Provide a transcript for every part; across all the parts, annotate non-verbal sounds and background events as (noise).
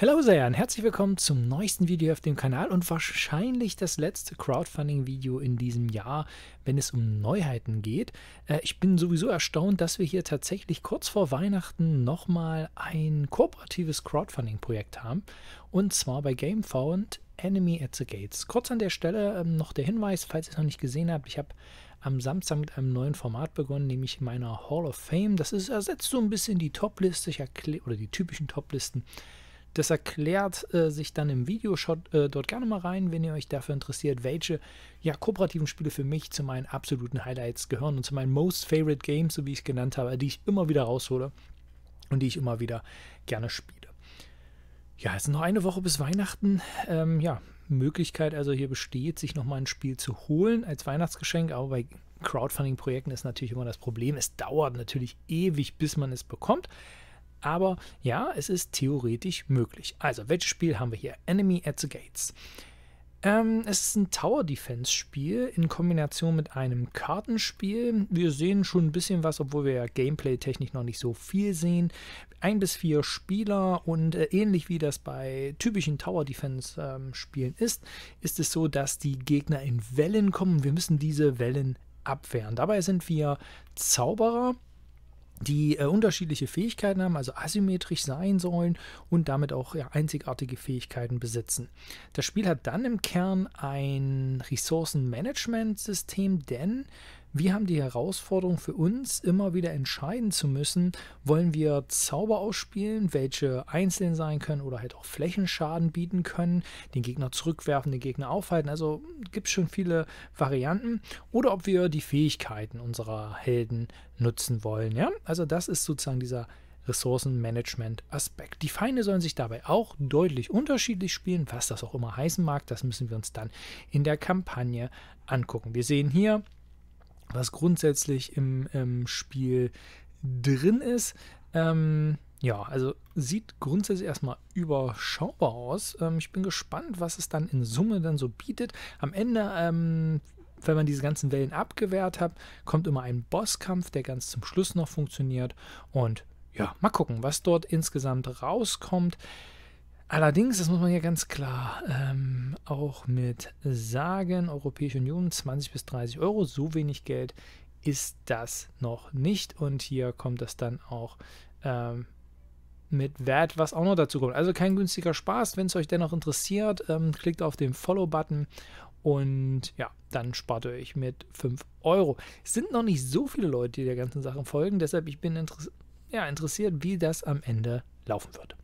Hallo sehr und herzlich willkommen zum neuesten Video auf dem Kanal und wahrscheinlich das letzte Crowdfunding-Video in diesem Jahr, wenn es um Neuheiten geht. Äh, ich bin sowieso erstaunt, dass wir hier tatsächlich kurz vor Weihnachten nochmal ein kooperatives Crowdfunding-Projekt haben und zwar bei GameFound Enemy at the Gates. Kurz an der Stelle ähm, noch der Hinweis, falls ihr es noch nicht gesehen habt, ich habe am Samstag mit einem neuen Format begonnen, nämlich meiner Hall of Fame. Das ist, ersetzt so ein bisschen die Topliste oder die typischen Toplisten das erklärt äh, sich dann im Videoshot äh, dort gerne mal rein, wenn ihr euch dafür interessiert, welche ja, kooperativen Spiele für mich zu meinen absoluten Highlights gehören und zu meinen Most Favorite Games, so wie ich es genannt habe, die ich immer wieder raushole und die ich immer wieder gerne spiele. Ja, es ist noch eine Woche bis Weihnachten. Ähm, ja, Möglichkeit also hier besteht, sich nochmal ein Spiel zu holen als Weihnachtsgeschenk, aber bei Crowdfunding-Projekten ist natürlich immer das Problem, es dauert natürlich ewig, bis man es bekommt. Aber ja, es ist theoretisch möglich. Also, welches Spiel haben wir hier? Enemy at the Gates. Ähm, es ist ein Tower Defense Spiel in Kombination mit einem Kartenspiel. Wir sehen schon ein bisschen was, obwohl wir ja gameplay-technisch noch nicht so viel sehen. Ein bis vier Spieler und äh, ähnlich wie das bei typischen Tower Defense ähm, Spielen ist, ist es so, dass die Gegner in Wellen kommen. Wir müssen diese Wellen abwehren. Dabei sind wir Zauberer die äh, unterschiedliche Fähigkeiten haben, also asymmetrisch sein sollen und damit auch ja, einzigartige Fähigkeiten besitzen. Das Spiel hat dann im Kern ein Ressourcenmanagement-System, denn wir haben die Herausforderung für uns, immer wieder entscheiden zu müssen, wollen wir Zauber ausspielen, welche einzeln sein können oder halt auch Flächenschaden bieten können, den Gegner zurückwerfen, den Gegner aufhalten. Also gibt es schon viele Varianten. Oder ob wir die Fähigkeiten unserer Helden nutzen wollen. Ja? Also das ist sozusagen dieser Ressourcenmanagement-Aspekt. Die Feinde sollen sich dabei auch deutlich unterschiedlich spielen, was das auch immer heißen mag. Das müssen wir uns dann in der Kampagne angucken. Wir sehen hier, was grundsätzlich im, im Spiel drin ist. Ähm, ja, also sieht grundsätzlich erstmal überschaubar aus. Ähm, ich bin gespannt, was es dann in Summe dann so bietet. Am Ende, ähm, wenn man diese ganzen Wellen abgewehrt hat, kommt immer ein Bosskampf, der ganz zum Schluss noch funktioniert. Und ja, mal gucken, was dort insgesamt rauskommt. Allerdings, das muss man ja ganz klar ähm, auch mit sagen, Europäische Union 20 bis 30 Euro, so wenig Geld ist das noch nicht. Und hier kommt das dann auch ähm, mit Wert, was auch noch dazu kommt. Also kein günstiger Spaß. Wenn es euch dennoch interessiert, ähm, klickt auf den Follow-Button und ja, dann spart ihr euch mit 5 Euro. Es sind noch nicht so viele Leute, die der ganzen Sache folgen, deshalb ich bin interess ja, interessiert, wie das am Ende laufen wird.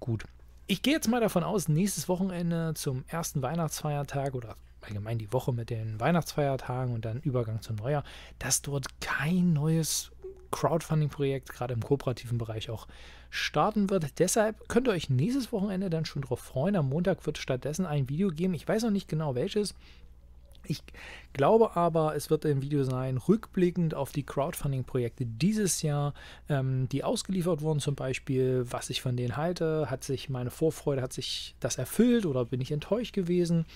Gut. Ich gehe jetzt mal davon aus, nächstes Wochenende zum ersten Weihnachtsfeiertag oder allgemein die Woche mit den Weihnachtsfeiertagen und dann Übergang zum Neujahr, dass dort kein neues Crowdfunding-Projekt gerade im kooperativen Bereich auch starten wird. Deshalb könnt ihr euch nächstes Wochenende dann schon darauf freuen. Am Montag wird stattdessen ein Video geben. Ich weiß noch nicht genau welches. Ich glaube aber, es wird ein Video sein, rückblickend auf die Crowdfunding-Projekte dieses Jahr, ähm, die ausgeliefert wurden, zum Beispiel, was ich von denen halte, hat sich meine Vorfreude, hat sich das erfüllt oder bin ich enttäuscht gewesen.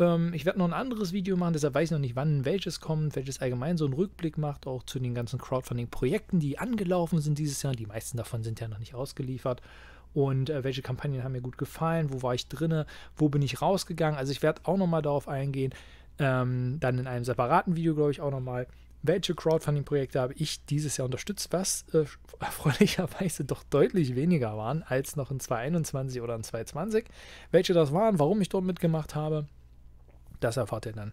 Ähm, ich werde noch ein anderes Video machen, deshalb weiß ich noch nicht, wann welches kommt, welches allgemein so einen Rückblick macht, auch zu den ganzen Crowdfunding-Projekten, die angelaufen sind dieses Jahr. Die meisten davon sind ja noch nicht ausgeliefert und äh, welche Kampagnen haben mir gut gefallen, wo war ich drinne, wo bin ich rausgegangen. Also ich werde auch noch mal darauf eingehen. Ähm, dann in einem separaten Video, glaube ich, auch nochmal. Welche Crowdfunding-Projekte habe ich dieses Jahr unterstützt, was äh, (laughs) erfreulicherweise doch deutlich weniger waren als noch in 2021 oder in 2020. Welche das waren, warum ich dort mitgemacht habe, das erfahrt ihr dann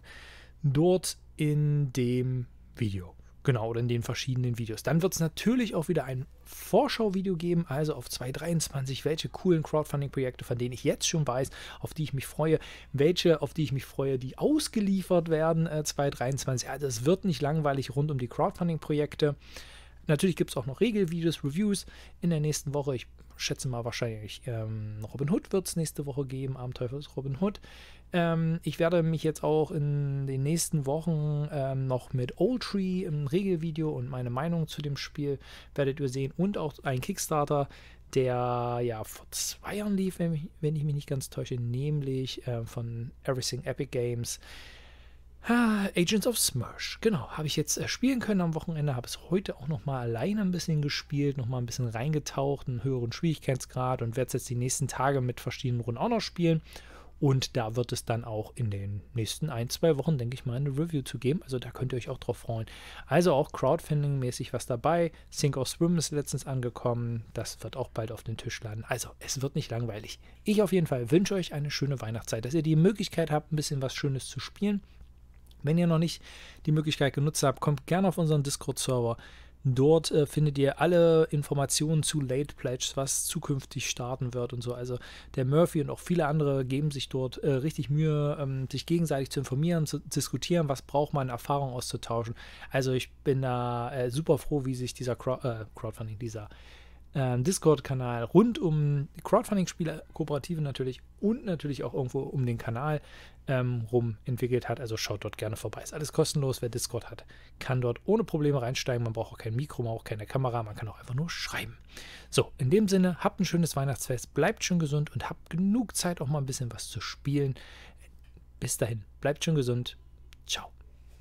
dort in dem Video. Genau, oder in den verschiedenen Videos. Dann wird es natürlich auch wieder ein Vorschauvideo geben, also auf 223, welche coolen Crowdfunding-Projekte, von denen ich jetzt schon weiß, auf die ich mich freue, welche, auf die ich mich freue, die ausgeliefert werden, äh, 223. Also es wird nicht langweilig rund um die Crowdfunding-Projekte. Natürlich gibt es auch noch Regelvideos, Reviews in der nächsten Woche. Ich schätze mal wahrscheinlich ähm, Robin Hood wird es nächste Woche geben, Abenteuer des Robin Hood. Ähm, ich werde mich jetzt auch in den nächsten Wochen ähm, noch mit Old Tree im Regelvideo und meine Meinung zu dem Spiel werdet ihr sehen und auch ein Kickstarter, der ja vor zwei Jahren lief, wenn ich, wenn ich mich nicht ganz täusche, nämlich äh, von Everything Epic Games. Ah, Agents of Smash, genau, habe ich jetzt äh, spielen können am Wochenende, habe es heute auch nochmal alleine ein bisschen gespielt, nochmal ein bisschen reingetaucht, einen höheren Schwierigkeitsgrad und werde es jetzt die nächsten Tage mit verschiedenen Runden auch noch spielen. Und da wird es dann auch in den nächsten ein, zwei Wochen, denke ich mal, eine Review zu geben. Also da könnt ihr euch auch drauf freuen. Also auch Crowdfunding-mäßig was dabei. Sink or Swim ist letztens angekommen. Das wird auch bald auf den Tisch landen. Also es wird nicht langweilig. Ich auf jeden Fall wünsche euch eine schöne Weihnachtszeit, dass ihr die Möglichkeit habt, ein bisschen was Schönes zu spielen. Wenn ihr noch nicht die Möglichkeit genutzt habt, kommt gerne auf unseren Discord-Server. Dort äh, findet ihr alle Informationen zu Late Pledge, was zukünftig starten wird und so. Also der Murphy und auch viele andere geben sich dort äh, richtig Mühe, ähm, sich gegenseitig zu informieren, zu diskutieren, was braucht man, Erfahrung auszutauschen. Also ich bin da äh, super froh, wie sich dieser Crowd, äh, Crowdfunding, dieser ähm, Discord-Kanal rund um Crowdfunding-Spiele, Kooperative natürlich und natürlich auch irgendwo um den Kanal ähm, rum entwickelt hat. Also schaut dort gerne vorbei. Ist alles kostenlos. Wer Discord hat, kann dort ohne Probleme reinsteigen. Man braucht auch kein Mikro, man braucht keine Kamera, man kann auch einfach nur schreiben. So, in dem Sinne, habt ein schönes Weihnachtsfest, bleibt schön gesund und habt genug Zeit, auch mal ein bisschen was zu spielen. Bis dahin, bleibt schön gesund. Ciao.